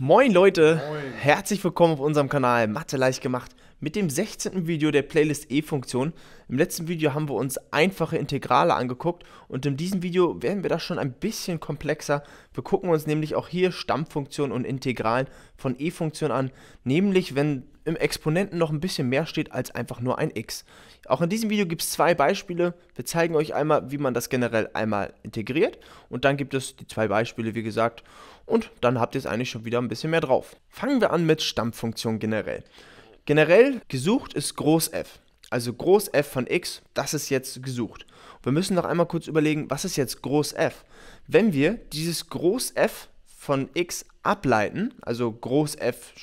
Moin Leute, Moin. herzlich willkommen auf unserem Kanal Mathe leicht gemacht mit dem 16. Video der Playlist E-Funktion. Im letzten Video haben wir uns einfache Integrale angeguckt und in diesem Video werden wir das schon ein bisschen komplexer. Wir gucken uns nämlich auch hier Stammfunktionen und Integralen von E-Funktionen an, nämlich wenn im Exponenten noch ein bisschen mehr steht als einfach nur ein x. Auch in diesem Video gibt es zwei Beispiele. Wir zeigen euch einmal, wie man das generell einmal integriert und dann gibt es die zwei Beispiele, wie gesagt, und dann habt ihr es eigentlich schon wieder ein bisschen mehr drauf. Fangen wir an mit Stammfunktionen generell. Generell gesucht ist Groß F. Also Groß F von x, das ist jetzt gesucht. Wir müssen noch einmal kurz überlegen, was ist jetzt Groß F? Wenn wir dieses Groß F von x ableiten, also Groß F',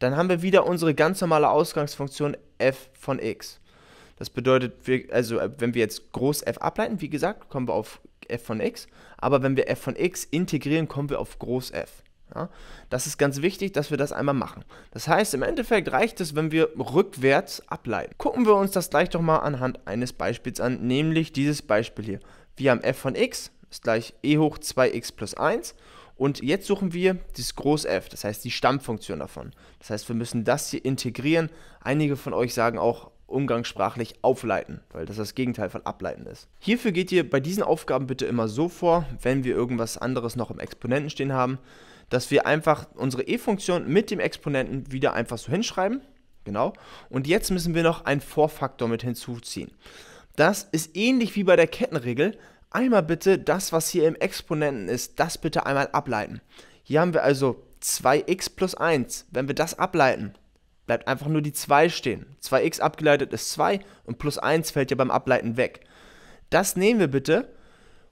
dann haben wir wieder unsere ganz normale Ausgangsfunktion f von x. Das bedeutet, wir, also äh, wenn wir jetzt Groß F ableiten, wie gesagt, kommen wir auf f von x, aber wenn wir f von x integrieren, kommen wir auf Groß F. Ja, das ist ganz wichtig, dass wir das einmal machen. Das heißt, im Endeffekt reicht es, wenn wir rückwärts ableiten. Gucken wir uns das gleich doch mal anhand eines Beispiels an, nämlich dieses Beispiel hier. Wir haben f von x ist gleich e hoch 2x plus 1 und jetzt suchen wir das Groß f, das heißt die Stammfunktion davon. Das heißt, wir müssen das hier integrieren. Einige von euch sagen auch umgangssprachlich aufleiten, weil das das Gegenteil von ableiten ist. Hierfür geht ihr bei diesen Aufgaben bitte immer so vor, wenn wir irgendwas anderes noch im Exponenten stehen haben, dass wir einfach unsere e-Funktion mit dem Exponenten wieder einfach so hinschreiben. Genau. Und jetzt müssen wir noch einen Vorfaktor mit hinzuziehen. Das ist ähnlich wie bei der Kettenregel. Einmal bitte das, was hier im Exponenten ist, das bitte einmal ableiten. Hier haben wir also 2x plus 1. Wenn wir das ableiten, bleibt einfach nur die 2 stehen. 2x abgeleitet ist 2 und plus 1 fällt ja beim Ableiten weg. Das nehmen wir bitte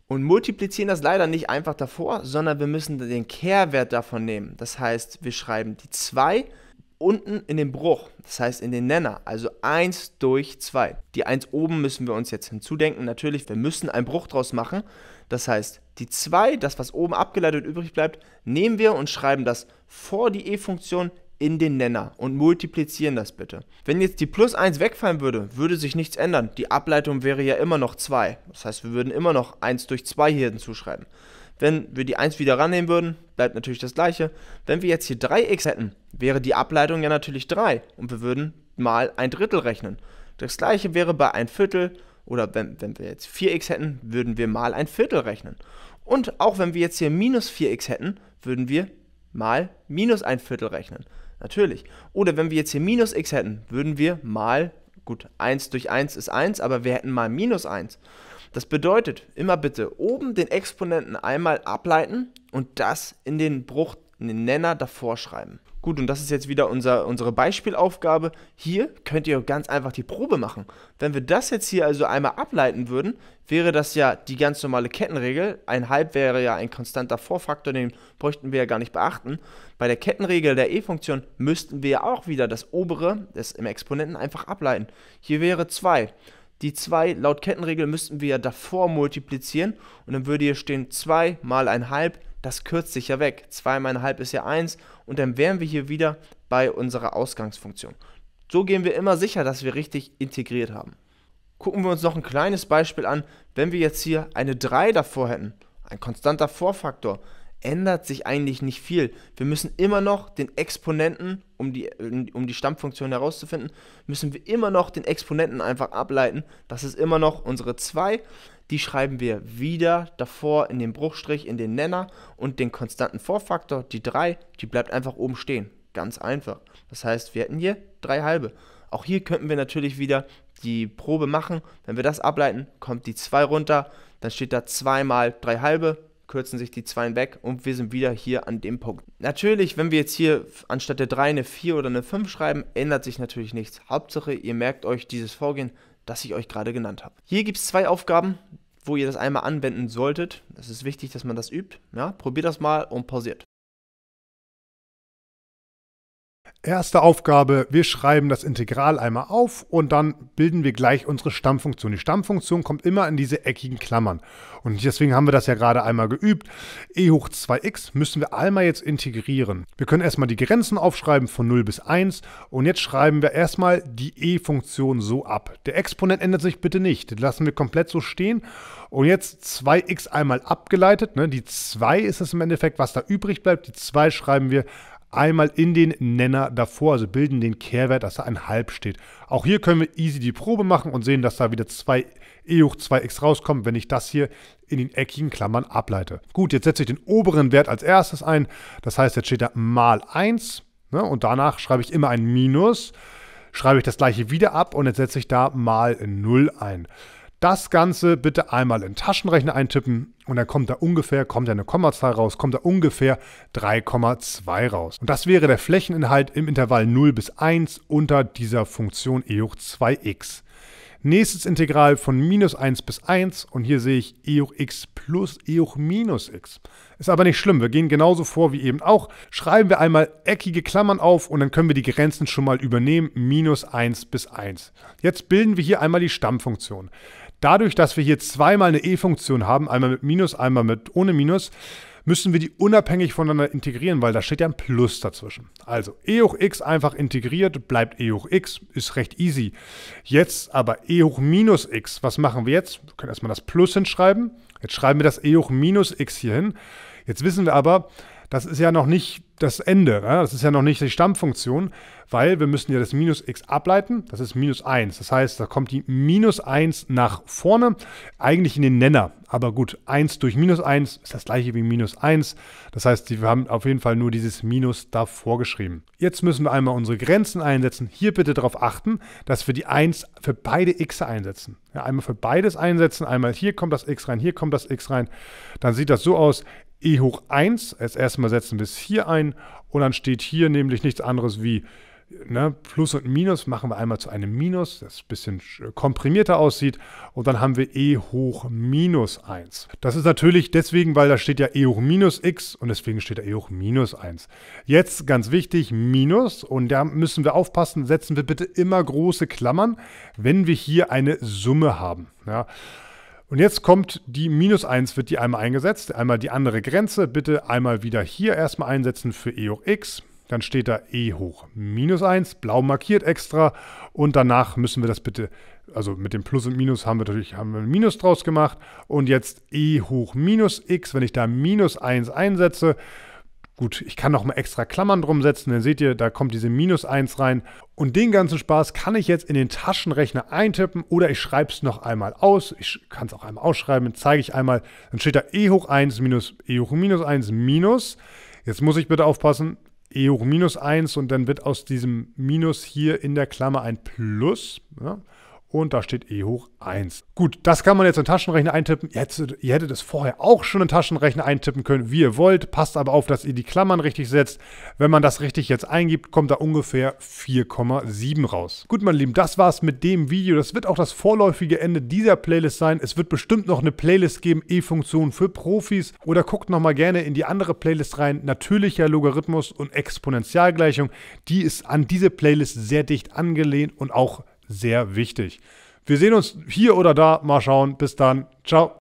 und multiplizieren das leider nicht einfach davor, sondern wir müssen den Kehrwert davon nehmen. Das heißt, wir schreiben die 2 unten in den Bruch, das heißt in den Nenner, also 1 durch 2. Die 1 oben müssen wir uns jetzt hinzudenken, natürlich, wir müssen einen Bruch draus machen. Das heißt, die 2, das was oben abgeleitet übrig bleibt, nehmen wir und schreiben das vor die e-Funktion in den Nenner und multiplizieren das bitte. Wenn jetzt die plus 1 wegfallen würde, würde sich nichts ändern. Die Ableitung wäre ja immer noch 2. Das heißt, wir würden immer noch 1 durch 2 hier hinzuschreiben. Wenn wir die 1 wieder rannehmen würden, bleibt natürlich das gleiche. Wenn wir jetzt hier 3x hätten, wäre die Ableitung ja natürlich 3 und wir würden mal ein Drittel rechnen. Das gleiche wäre bei ein Viertel oder wenn, wenn wir jetzt 4x hätten, würden wir mal ein Viertel rechnen. Und auch wenn wir jetzt hier minus 4x hätten, würden wir mal minus ein Viertel rechnen. Natürlich. Oder wenn wir jetzt hier minus x hätten, würden wir mal, gut, 1 durch 1 ist 1, aber wir hätten mal minus 1. Das bedeutet, immer bitte oben den Exponenten einmal ableiten und das in den Bruch einen Nenner davor schreiben. Gut, und das ist jetzt wieder unser, unsere Beispielaufgabe. Hier könnt ihr ganz einfach die Probe machen. Wenn wir das jetzt hier also einmal ableiten würden, wäre das ja die ganz normale Kettenregel. Ein Halb wäre ja ein konstanter Vorfaktor, den bräuchten wir ja gar nicht beachten. Bei der Kettenregel der E-Funktion müssten wir ja auch wieder das obere, das im Exponenten, einfach ableiten. Hier wäre 2. Die 2 laut Kettenregel müssten wir ja davor multiplizieren und dann würde hier stehen 2 mal ein halb das kürzt sich ja weg. 2,5 ist ja 1 und dann wären wir hier wieder bei unserer Ausgangsfunktion. So gehen wir immer sicher, dass wir richtig integriert haben. Gucken wir uns noch ein kleines Beispiel an. Wenn wir jetzt hier eine 3 davor hätten, ein konstanter Vorfaktor, ändert sich eigentlich nicht viel. Wir müssen immer noch den Exponenten, um die, um die Stammfunktion herauszufinden, müssen wir immer noch den Exponenten einfach ableiten. Das ist immer noch unsere 2. Die schreiben wir wieder davor in den Bruchstrich, in den Nenner und den konstanten Vorfaktor, die 3, die bleibt einfach oben stehen. Ganz einfach. Das heißt, wir hätten hier 3 halbe. Auch hier könnten wir natürlich wieder die Probe machen. Wenn wir das ableiten, kommt die 2 runter, dann steht da 2 mal 3 halbe, kürzen sich die 2 weg und wir sind wieder hier an dem Punkt. Natürlich, wenn wir jetzt hier anstatt der 3 eine 4 oder eine 5 schreiben, ändert sich natürlich nichts. Hauptsache, ihr merkt euch dieses Vorgehen, das ich euch gerade genannt habe. Hier gibt es zwei Aufgaben wo ihr das einmal anwenden solltet. Es ist wichtig, dass man das übt. Ja, probiert das mal und pausiert. Erste Aufgabe, wir schreiben das Integral einmal auf und dann bilden wir gleich unsere Stammfunktion. Die Stammfunktion kommt immer in diese eckigen Klammern. Und deswegen haben wir das ja gerade einmal geübt. e hoch 2x müssen wir einmal jetzt integrieren. Wir können erstmal die Grenzen aufschreiben von 0 bis 1 und jetzt schreiben wir erstmal die e-Funktion so ab. Der Exponent ändert sich bitte nicht, den lassen wir komplett so stehen. Und jetzt 2x einmal abgeleitet, ne? die 2 ist es im Endeffekt, was da übrig bleibt. Die 2 schreiben wir einmal in den Nenner davor, also bilden den Kehrwert, dass da ein Halb steht. Auch hier können wir easy die Probe machen und sehen, dass da wieder 2 e hoch 2x rauskommt, wenn ich das hier in den eckigen Klammern ableite. Gut, jetzt setze ich den oberen Wert als erstes ein. Das heißt, jetzt steht da mal 1 ne, und danach schreibe ich immer ein Minus, schreibe ich das gleiche wieder ab und jetzt setze ich da mal 0 ein. Das Ganze bitte einmal in Taschenrechner eintippen und dann kommt da ungefähr, kommt da eine Kommazahl raus, kommt da ungefähr 3,2 raus. Und das wäre der Flächeninhalt im Intervall 0 bis 1 unter dieser Funktion e hoch 2x. Nächstes Integral von minus 1 bis 1 und hier sehe ich e hoch x plus e hoch minus x. Ist aber nicht schlimm, wir gehen genauso vor wie eben auch. Schreiben wir einmal eckige Klammern auf und dann können wir die Grenzen schon mal übernehmen, minus 1 bis 1. Jetzt bilden wir hier einmal die Stammfunktion. Dadurch, dass wir hier zweimal eine E-Funktion haben, einmal mit Minus, einmal mit ohne Minus, müssen wir die unabhängig voneinander integrieren, weil da steht ja ein Plus dazwischen. Also e hoch x einfach integriert, bleibt e hoch x, ist recht easy. Jetzt aber e hoch minus x, was machen wir jetzt? Wir können erstmal das Plus hinschreiben. Jetzt schreiben wir das e hoch minus x hier hin. Jetzt wissen wir aber, das ist ja noch nicht das Ende, das ist ja noch nicht die Stammfunktion, weil wir müssen ja das minus x ableiten, das ist minus 1. Das heißt, da kommt die minus 1 nach vorne, eigentlich in den Nenner. Aber gut, 1 durch minus 1 ist das gleiche wie minus 1. Das heißt, wir haben auf jeden Fall nur dieses Minus da vorgeschrieben. Jetzt müssen wir einmal unsere Grenzen einsetzen. Hier bitte darauf achten, dass wir die 1 für beide x einsetzen. Ja, einmal für beides einsetzen, einmal hier kommt das x rein, hier kommt das x rein. Dann sieht das so aus, e hoch 1 als erstes Mal setzen es hier ein und dann steht hier nämlich nichts anderes wie ne, Plus und Minus machen wir einmal zu einem Minus, das ein bisschen komprimierter aussieht und dann haben wir e hoch minus 1. Das ist natürlich deswegen, weil da steht ja e hoch minus x und deswegen steht da e hoch minus 1. Jetzt ganz wichtig, Minus und da müssen wir aufpassen, setzen wir bitte immer große Klammern, wenn wir hier eine Summe haben. Ja. Und jetzt kommt die minus 1, wird die einmal eingesetzt, einmal die andere Grenze, bitte einmal wieder hier erstmal einsetzen für e hoch x, dann steht da e hoch minus 1, blau markiert extra und danach müssen wir das bitte, also mit dem Plus und Minus haben wir natürlich haben wir ein Minus draus gemacht und jetzt e hoch minus x, wenn ich da minus 1 einsetze, Gut, ich kann noch mal extra Klammern drum setzen, dann seht ihr, da kommt diese Minus 1 rein. Und den ganzen Spaß kann ich jetzt in den Taschenrechner eintippen oder ich schreibe es noch einmal aus. Ich kann es auch einmal ausschreiben, zeige ich einmal. Dann steht da e hoch 1 minus e hoch minus 1 minus. Jetzt muss ich bitte aufpassen, e hoch minus 1 und dann wird aus diesem Minus hier in der Klammer ein Plus. Ja? und da steht e hoch 1. Gut, das kann man jetzt in Taschenrechner eintippen. Ihr hättet, ihr hättet es vorher auch schon in Taschenrechner eintippen können, wie ihr wollt. Passt aber auf, dass ihr die Klammern richtig setzt. Wenn man das richtig jetzt eingibt, kommt da ungefähr 4,7 raus. Gut, meine Lieben, das war's mit dem Video. Das wird auch das vorläufige Ende dieser Playlist sein. Es wird bestimmt noch eine Playlist geben, E-Funktionen für Profis. Oder guckt nochmal gerne in die andere Playlist rein. Natürlicher Logarithmus und Exponentialgleichung. Die ist an diese Playlist sehr dicht angelehnt und auch sehr wichtig. Wir sehen uns hier oder da. Mal schauen. Bis dann. Ciao.